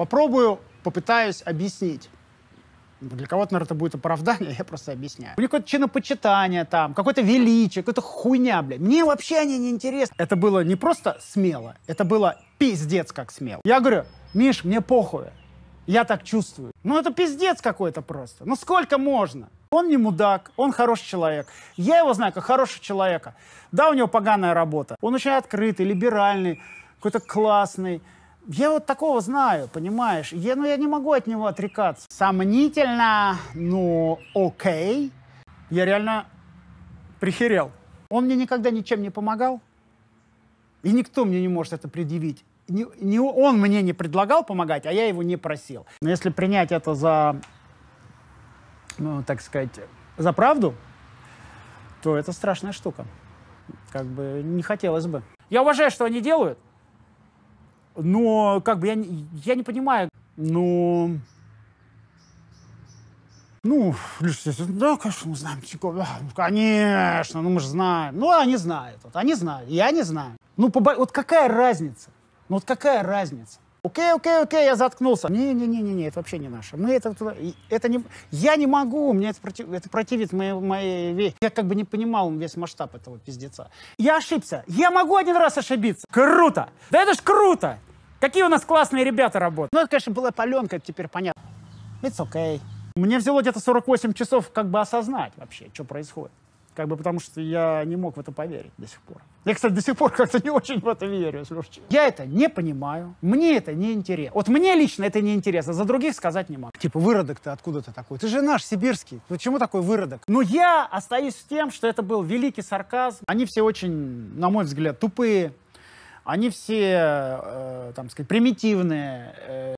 Попробую, попытаюсь объяснить. Ну, для кого-то, наверное, это будет оправдание, я просто объясняю. У них какое-то чинопочитание там, какое-то величие, какая-то хуйня, блядь. Мне вообще они не интересны. Это было не просто смело, это было пиздец как смело. Я говорю, Миш, мне похуй. Я так чувствую. Ну это пиздец какой-то просто. Ну сколько можно? Он не мудак, он хороший человек. Я его знаю как хорошего человека. Да, у него поганая работа. Он очень открытый, либеральный, какой-то классный я вот такого знаю, понимаешь? Я, ну, я не могу от него отрекаться. Сомнительно, но ну, окей. Я реально прихерел. Он мне никогда ничем не помогал. И никто мне не может это предъявить. Не, не, он мне не предлагал помогать, а я его не просил. Но если принять это за, ну, так сказать, за правду, то это страшная штука. Как бы не хотелось бы. Я уважаю, что они делают, но как бы я, я не понимаю, ну... Ну, да, конечно, мы знаем Чикова. Ну, конечно, ну мы же знаем. Ну, они знают. Вот, они знают. Я не знаю. Ну, побо... вот какая разница? Ну, вот какая разница? Окей, окей, окей, я заткнулся. Не-не-не-не, не, это вообще не наше. Мы это, это не, я не могу, мне это, против, это противит моей, моей... Я как бы не понимал весь масштаб этого пиздеца. Я ошибся. Я могу один раз ошибиться. Круто! Да это ж круто! Какие у нас классные ребята работают. Ну, это, конечно, была паленка, это теперь понятно. It's okay. Мне взяло где-то 48 часов как бы осознать вообще, что происходит. Как бы потому что я не мог в это поверить до сих пор. Я, кстати, до сих пор как-то не очень в это верю, слушай. Я это не понимаю, мне это не интересно. Вот мне лично это не интересно, за других сказать не могу. Типа, выродок ты откуда ты такой? Ты же наш, сибирский. Почему такой выродок? Но я остаюсь с тем, что это был великий сарказм. Они все очень, на мой взгляд, тупые. Они все, э, там сказать, примитивные. Э,